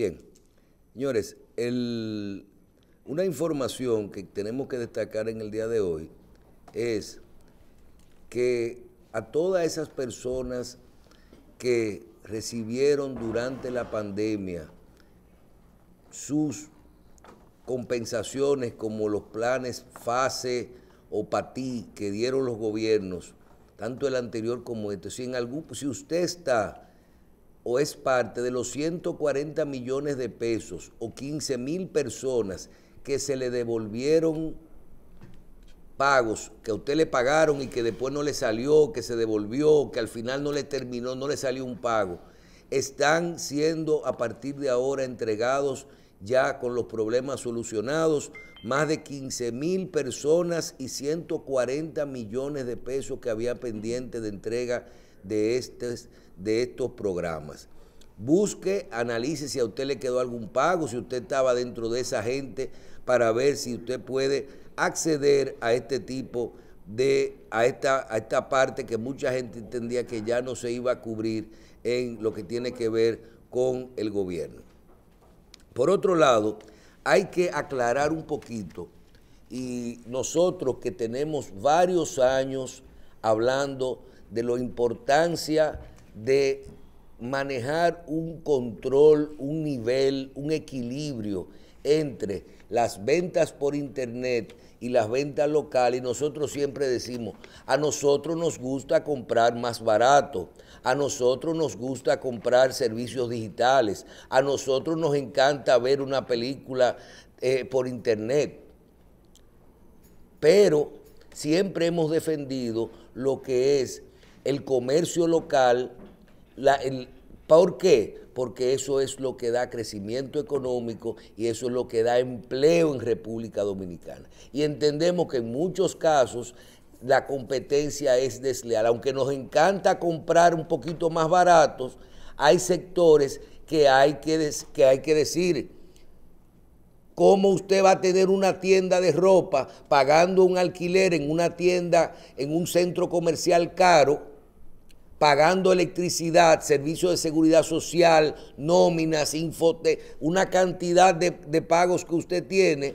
Bien, señores, una información que tenemos que destacar en el día de hoy es que a todas esas personas que recibieron durante la pandemia sus compensaciones como los planes FASE o PATI que dieron los gobiernos, tanto el anterior como este. Si, en algún, si usted está o es parte de los 140 millones de pesos o 15 mil personas que se le devolvieron pagos que a usted le pagaron y que después no le salió, que se devolvió, que al final no le terminó, no le salió un pago, están siendo a partir de ahora entregados ya con los problemas solucionados, más de 15 mil personas y 140 millones de pesos que había pendiente de entrega de, estos, de estos programas. Busque, analice si a usted le quedó algún pago, si usted estaba dentro de esa gente, para ver si usted puede acceder a este tipo de, a esta, a esta parte que mucha gente entendía que ya no se iba a cubrir en lo que tiene que ver con el gobierno. Por otro lado, hay que aclarar un poquito y nosotros que tenemos varios años hablando de la importancia de manejar un control, un nivel, un equilibrio entre las ventas por internet y las ventas locales, y nosotros siempre decimos, a nosotros nos gusta comprar más barato, a nosotros nos gusta comprar servicios digitales, a nosotros nos encanta ver una película eh, por internet. Pero siempre hemos defendido lo que es el comercio local. ¿Por qué? Porque eso es lo que da crecimiento económico y eso es lo que da empleo en República Dominicana. Y entendemos que en muchos casos la competencia es desleal. Aunque nos encanta comprar un poquito más baratos, hay sectores que hay que, que hay que decir, cómo usted va a tener una tienda de ropa pagando un alquiler en una tienda, en un centro comercial caro, pagando electricidad, servicio de seguridad social, nóminas, infote, una cantidad de, de pagos que usted tiene,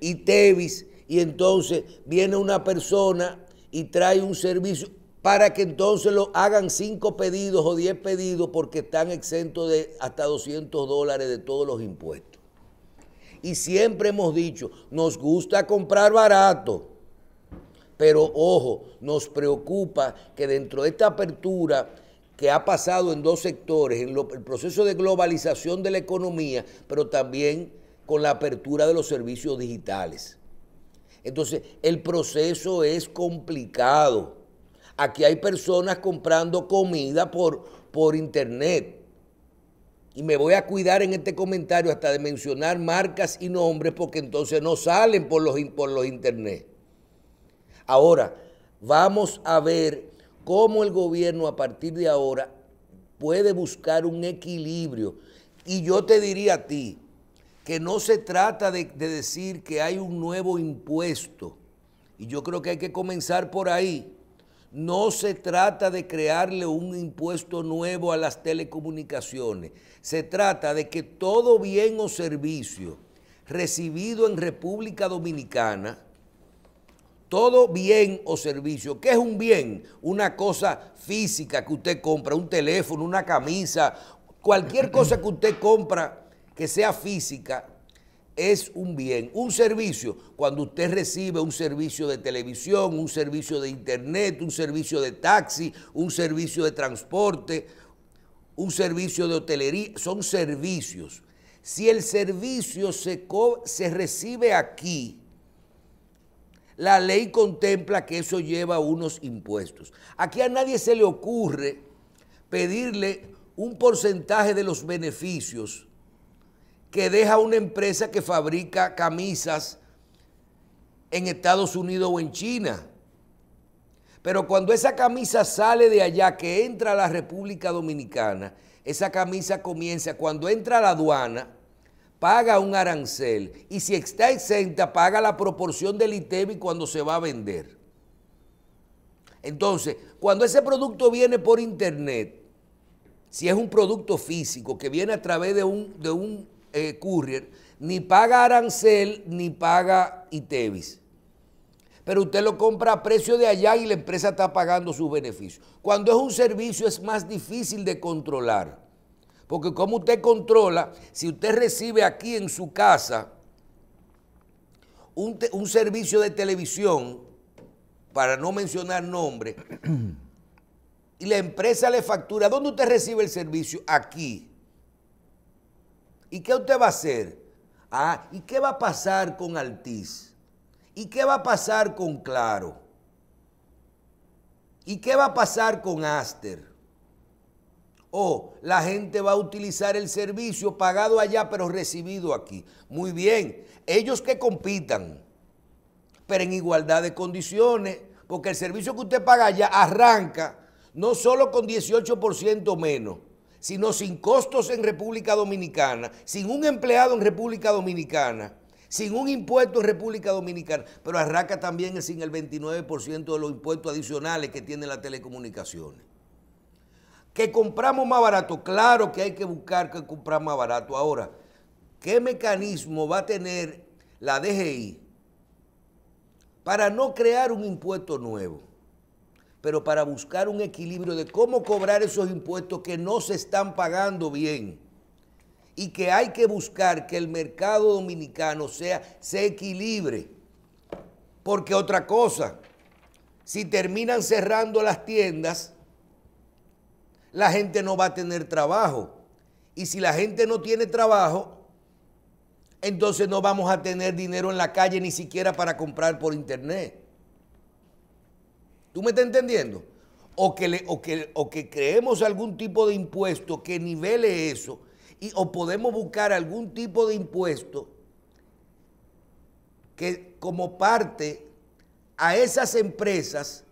y Tevis, y entonces viene una persona y trae un servicio para que entonces lo hagan cinco pedidos o diez pedidos porque están exentos de hasta 200 dólares de todos los impuestos. Y siempre hemos dicho, nos gusta comprar barato pero ojo, nos preocupa que dentro de esta apertura que ha pasado en dos sectores, en el proceso de globalización de la economía, pero también con la apertura de los servicios digitales. Entonces, el proceso es complicado. Aquí hay personas comprando comida por, por internet. Y me voy a cuidar en este comentario hasta de mencionar marcas y nombres porque entonces no salen por los, por los internet. Ahora, vamos a ver cómo el gobierno a partir de ahora puede buscar un equilibrio. Y yo te diría a ti que no se trata de, decir que hay un nuevo impuesto. Y yo creo que hay que comenzar por ahí. No se trata de crearle un impuesto nuevo a las telecomunicaciones. Se trata de que todo bien o servicio recibido en República Dominicana todo bien o servicio. ¿Qué es un bien? Una cosa física que usted compra, un teléfono, una camisa, cualquier cosa que usted compra que sea física, es un bien, un servicio. Cuando usted recibe un servicio de televisión, un servicio de internet, un servicio de taxi, un servicio de transporte, un servicio de hotelería, son servicios. Si el servicio se, se recibe aquí la ley contempla que eso lleva unos impuestos. Aquí a nadie se le ocurre pedirle un porcentaje de los beneficios que deja una empresa que fabrica camisas en Estados Unidos o en China. Pero cuando esa camisa sale de allá, que entra a la República Dominicana, esa camisa comienza, cuando entra a la aduana, paga un arancel y si está exenta, paga la proporción del ITEBIS cuando se va a vender. Entonces, cuando ese producto viene por internet, si es un producto físico que viene a través de un, de un eh, courier, ni paga arancel ni paga ITEBIS. Pero usted lo compra a precio de allá y la empresa está pagando sus beneficios. Cuando es un servicio es más difícil de controlar. Porque como usted controla, si usted recibe aquí en su casa un, servicio de televisión, para no mencionar nombre, y la empresa le factura, ¿dónde usted recibe el servicio? Aquí. ¿Y qué usted va a hacer? Ah, ¿y qué va a pasar con Altiz? ¿Y qué va a pasar con Claro? ¿Y qué va a pasar con Aster? O oh, la gente va a utilizar el servicio pagado allá pero recibido aquí. Muy bien, ellos que compitan, pero en igualdad de condiciones, porque el servicio que usted paga allá arranca no solo con 18% menos, sino sin costos en República Dominicana, sin un empleado en República Dominicana, sin un impuesto en República Dominicana, pero arranca también sin el 29% de los impuestos adicionales que tiene las telecomunicaciones. Que compramos más barato, claro que hay que buscar que compramos más barato. Ahora, ¿qué mecanismo va a tener la DGI para no crear un impuesto nuevo? pero para buscar un equilibrio de cómo cobrar esos impuestos que no se están pagando bien y que hay que buscar que el mercado dominicano sea, se equilibre. Porque otra cosa, si terminan cerrando las tiendas, la gente no va a tener trabajo. Y si la gente no tiene trabajo, entonces no vamos a tener dinero en la calle ni siquiera para comprar por internet. ¿Tú me estás entendiendo? O que, que, que, creemos algún tipo de impuesto que nivele eso, y, o podemos buscar algún tipo de impuesto que como parte a esas empresas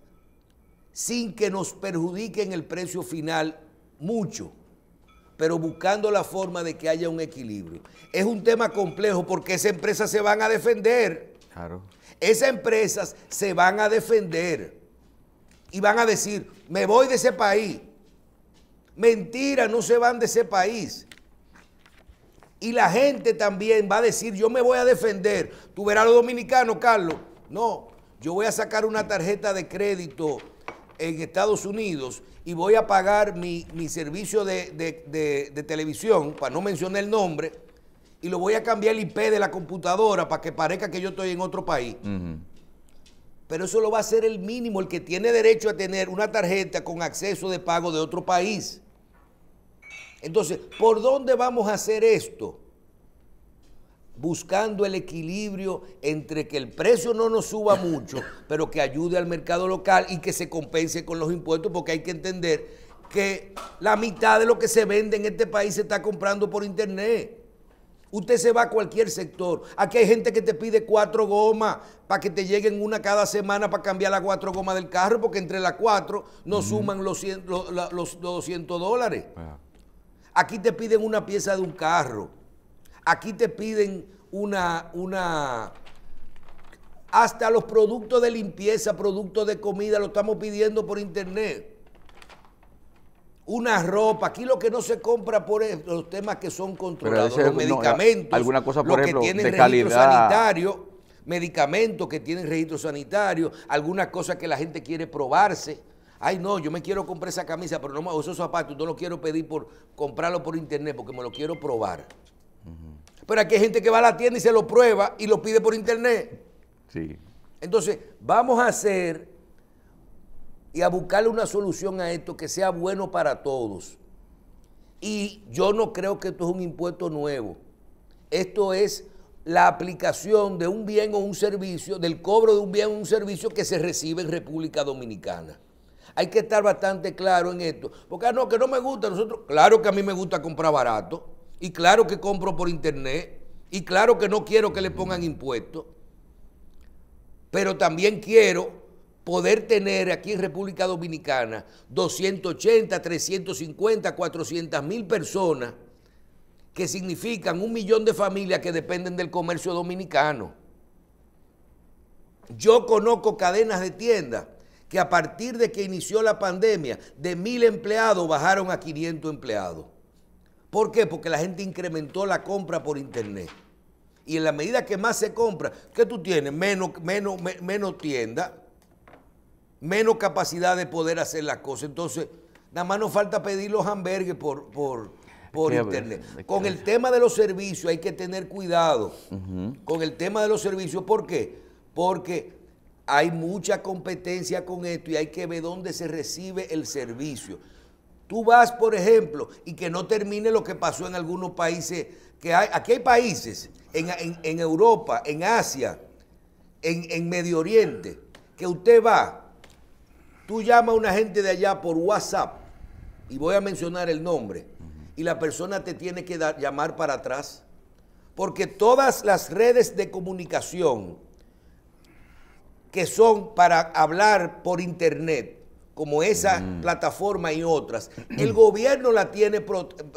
sin que nos perjudiquen el precio final mucho, pero buscando la forma de que haya un equilibrio. Es un tema complejo porque esas empresas se van a defender. Claro. Esas empresas se van a defender y van a decir, me voy de ese país. Mentira, no se van de ese país. Y la gente también va a decir, yo me voy a defender. Tú verás a los dominicanos, Carlos. No, yo voy a sacar una tarjeta de crédito en Estados Unidos y voy a pagar mi, servicio de, televisión, para no mencionar el nombre, y lo voy a cambiar el IP de la computadora para que parezca que yo estoy en otro país. Pero eso lo va a hacer el mínimo, el que tiene derecho a tener una tarjeta con acceso de pago de otro país. Entonces, ¿por dónde vamos a hacer esto? buscando el equilibrio entre que el precio no nos suba mucho, pero que ayude al mercado local y que se compense con los impuestos, porque hay que entender que la mitad de lo que se vende en este país se está comprando por internet. Usted se va a cualquier sector. Aquí hay gente que te pide cuatro gomas para que te lleguen una cada semana para cambiar las cuatro gomas del carro, porque entre las cuatro no suman los, 200 dólares. Aquí te piden una pieza de un carro Aquí te piden una, una, hasta los productos de limpieza, productos de comida, lo estamos pidiendo por internet. Una ropa, aquí lo que no se compra por los temas que son controlados, los medicamentos, no, alguna por ejemplo, que tienen registro sanitario, medicamentos que tienen registro sanitario, algunas cosas que la gente quiere probarse. Ay, no, yo me quiero comprar esa camisa, pero no, esos zapatos no lo quiero pedir por comprarlo por internet porque me lo quiero probar. Pero aquí hay gente que va a la tienda y se lo prueba y lo pide por internet. Sí. Entonces, vamos a hacer y a buscarle una solución a esto que sea bueno para todos. Y yo no creo que esto es un impuesto nuevo. Esto es la aplicación de un bien o un servicio, del cobro de un bien o un servicio que se recibe en República Dominicana. Hay que estar bastante claro en esto. Porque ah, no, que no me gusta, nosotros, claro que a mí me gusta comprar barato. Y claro que compro por internet. Y claro que no quiero que le pongan impuestos. Pero también quiero poder tener aquí en República Dominicana 280, 350, 400 mil personas que significan un millón de familias que dependen del comercio dominicano. Yo conozco cadenas de tiendas que a partir de que inició la pandemia, de mil empleados bajaron a 500 empleados. ¿Por qué? Porque la gente incrementó la compra por internet. Y en la medida que más se compra, ¿qué tú tienes? Menos, menos, menos tienda, menos capacidad de poder hacer las cosas. Entonces, nada más nos falta pedir los hamburgues por, internet. Con el tema de los servicios hay que tener cuidado. Con el tema de los servicios, ¿por qué? Porque hay mucha competencia con esto y hay que ver dónde se recibe el servicio. Tú vas, por ejemplo, y que no termine lo que pasó en algunos países, que hay, aquí hay países en, Europa, en Asia, en, Medio Oriente, que usted va, tú llamas a una gente de allá por WhatsApp, y voy a mencionar el nombre, y la persona te tiene que llamar para atrás, porque todas las redes de comunicación que son para hablar por internet, como esa mm. plataforma y otras, el gobierno la tiene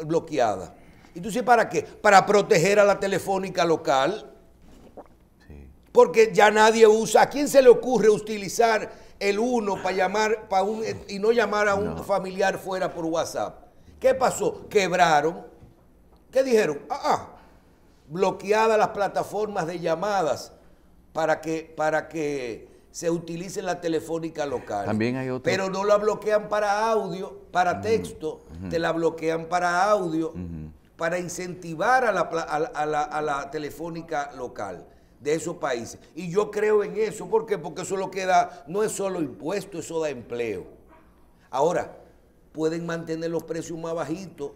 bloqueada. ¿Y tú dices para qué? Para proteger a la telefónica local. Porque ya nadie usa. ¿A quién se le ocurre utilizar el uno para llamar para un, eh, y no llamar a un familiar fuera por WhatsApp? ¿Qué pasó? Quebraron. ¿Qué dijeron? Ah, ah. Bloqueadas las plataformas de llamadas para que, para que se utilice la telefónica local. También hay Pero no la bloquean para audio, para texto, te la bloquean para audio, para incentivar a la, telefónica local de esos países. Y yo creo en eso, ¿por qué? Porque eso lo que no es solo impuesto, eso da empleo. Ahora, pueden mantener los precios más bajitos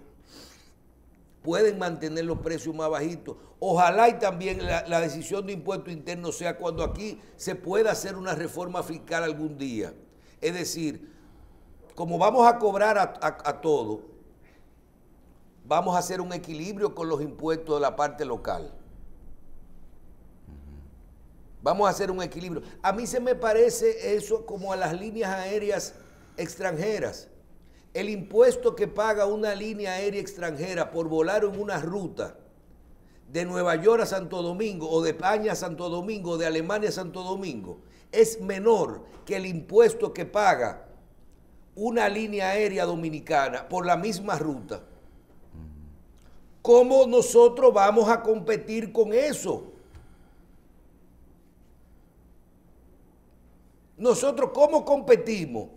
pueden mantener los precios más bajitos. Ojalá y también la, decisión de impuesto interno sea cuando aquí se pueda hacer una reforma fiscal algún día. Es decir, como vamos a cobrar a todo, vamos a hacer un equilibrio con los impuestos de la parte local. Vamos a hacer un equilibrio. A mí se me parece eso como a las líneas aéreas extranjeras el impuesto que paga una línea aérea extranjera por volar en una ruta de Nueva York a Santo Domingo o de España a Santo Domingo, o de Alemania a Santo Domingo, es menor que el impuesto que paga una línea aérea dominicana por la misma ruta. ¿Cómo nosotros vamos a competir con eso? Nosotros, ¿cómo competimos?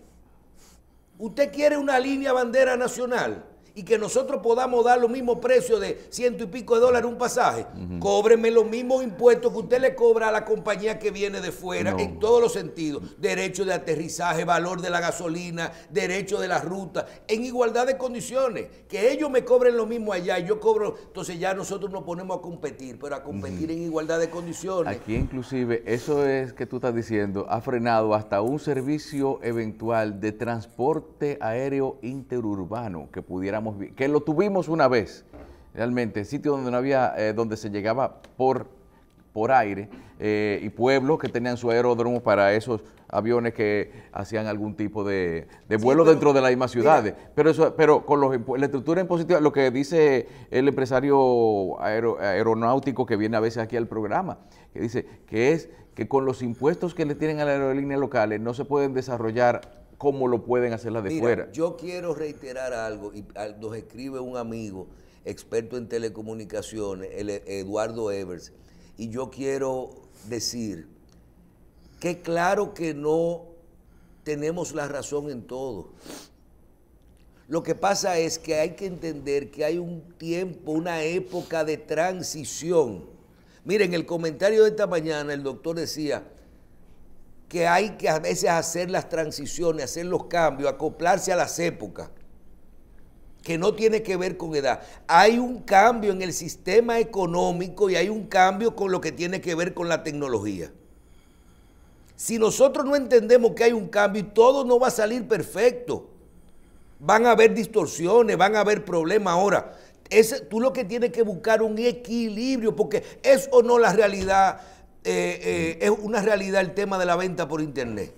¿Usted quiere una línea bandera nacional? y que nosotros podamos dar los mismos precios de ciento y pico de dólares un pasaje, cóbreme los mismos impuestos que usted le cobra a la compañía que viene de fuera en todos los sentidos. Derecho de aterrizaje, valor de la gasolina, derecho de la ruta, en igualdad de condiciones. Que ellos me cobren lo mismo allá y yo cobro. Entonces ya nosotros nos ponemos a competir, pero a competir en igualdad de condiciones. Aquí inclusive, eso es que tú estás diciendo, ha frenado hasta un servicio eventual de transporte aéreo interurbano que pudiéramos que lo tuvimos una vez, realmente, sitio donde no había, eh, donde se llegaba por, por aire, eh, y pueblos que tenían su aeródromo para esos aviones que hacían algún tipo de, vuelo dentro de las mismas ciudades. pero eso, pero con los, la estructura impositiva, lo que dice el empresario aeronáutico que viene a veces aquí al programa, que dice que es que con los impuestos que le tienen a las aerolíneas locales no se pueden desarrollar ¿Cómo lo pueden hacer las de fuera. Yo quiero reiterar algo, y ah, nos escribe un amigo, experto en telecomunicaciones, e, Eduardo Evers, y yo quiero decir que claro que no tenemos la razón en todo. Lo que pasa es que hay que entender que hay un tiempo, una época de transición. Miren, el comentario de esta mañana el doctor decía, que hay que a veces hacer las transiciones, hacer los cambios, acoplarse a las épocas, que no tiene que ver con edad. Hay un cambio en el sistema económico y hay un cambio con lo que tiene que ver con la tecnología. Si nosotros no entendemos que hay un cambio y todo no va a salir perfecto, van a haber distorsiones, van a haber problemas ahora. Es, tú lo que tienes que buscar un equilibrio, porque es o no la realidad, eh, eh, es una realidad el tema de la venta por internet.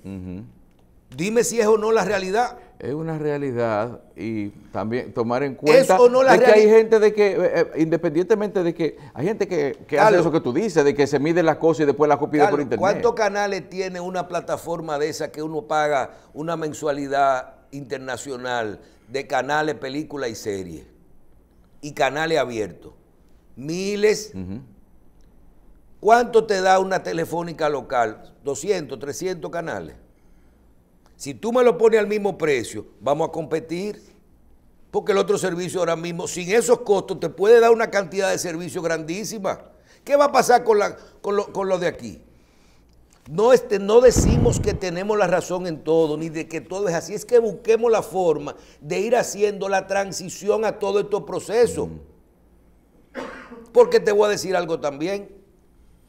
Dime si es o no la realidad. Es una realidad y también tomar en cuenta que hay gente de que, eh, independientemente de que, hay gente que, hace eso que tú dices, de que se mide las cosas y después las copia por internet. ¿Cuántos canales tiene una plataforma de esa que uno paga una mensualidad internacional de canales, películas y series? Y canales abiertos. Miles, ¿Cuánto te da una telefónica local? 200, 300 canales. Si tú me lo pones al mismo precio, vamos a competir. Porque el otro servicio ahora mismo, sin esos costos, te puede dar una cantidad de servicio grandísima. ¿Qué va a pasar con, la, con, lo, de aquí? No, este, no decimos que tenemos la razón en todo, ni de que todo es así. Es que busquemos la forma de ir haciendo la transición a todo estos proceso mm. Porque te voy a decir algo también.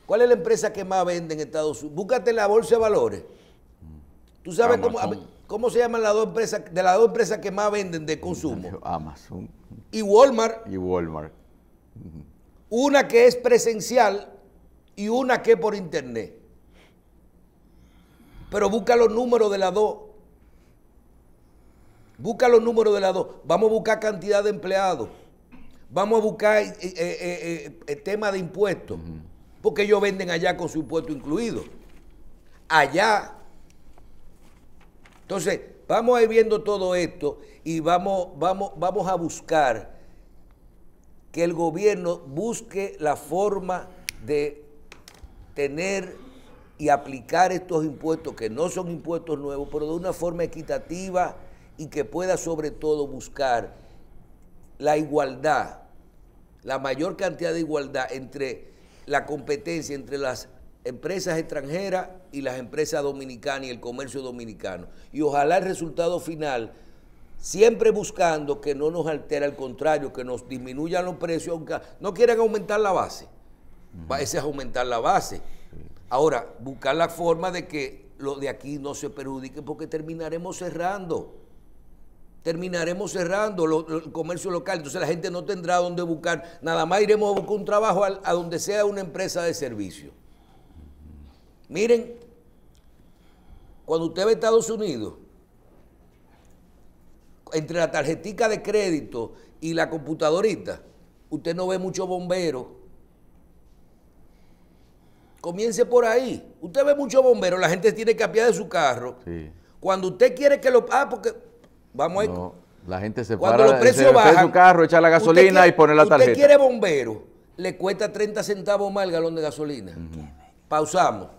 ¿Cuál es la empresa que más vende en Estados Unidos? Búscate la bolsa de valores. ¿Tú sabes cómo, se llaman las dos empresas, de las dos empresas que más venden de consumo? Amazon. Y Walmart. Y Walmart. Una que es presencial y una que es por internet. Pero busca los números de las dos. Busca los números de las dos. Vamos a buscar cantidad de empleados. Vamos a buscar el eh, eh, eh, tema de impuestos porque ellos venden allá con su impuesto incluido. Allá. Entonces, vamos a ir viendo todo esto y vamos, vamos, vamos a buscar que el gobierno busque la forma de tener y aplicar estos impuestos, que no son impuestos nuevos, pero de una forma equitativa y que pueda sobre todo buscar la igualdad, la mayor cantidad de igualdad entre la competencia entre las empresas extranjeras y las empresas dominicanas y el comercio dominicano. Y ojalá el resultado final, siempre buscando que no nos altere, al contrario, que nos disminuyan los precios, no quieran aumentar la base. Uh es aumentar la base. Ahora, buscar la forma de que lo de aquí no se perjudique porque terminaremos cerrando terminaremos cerrando el comercio local, entonces la gente no tendrá dónde buscar, nada más iremos a buscar un trabajo a, donde sea una empresa de servicio. Miren, cuando usted ve Estados Unidos, entre la tarjetica de crédito y la computadorita, usted no ve mucho bombero. Comience por ahí. Usted ve mucho bombero, la gente tiene que apiar de su carro. Cuando usted quiere que lo... Ah, porque Vamos a La gente se Cuando su carro, echar la gasolina y poner la tarjeta. Usted quiere bombero, le cuesta 30 centavos más el galón de gasolina. Pausamos.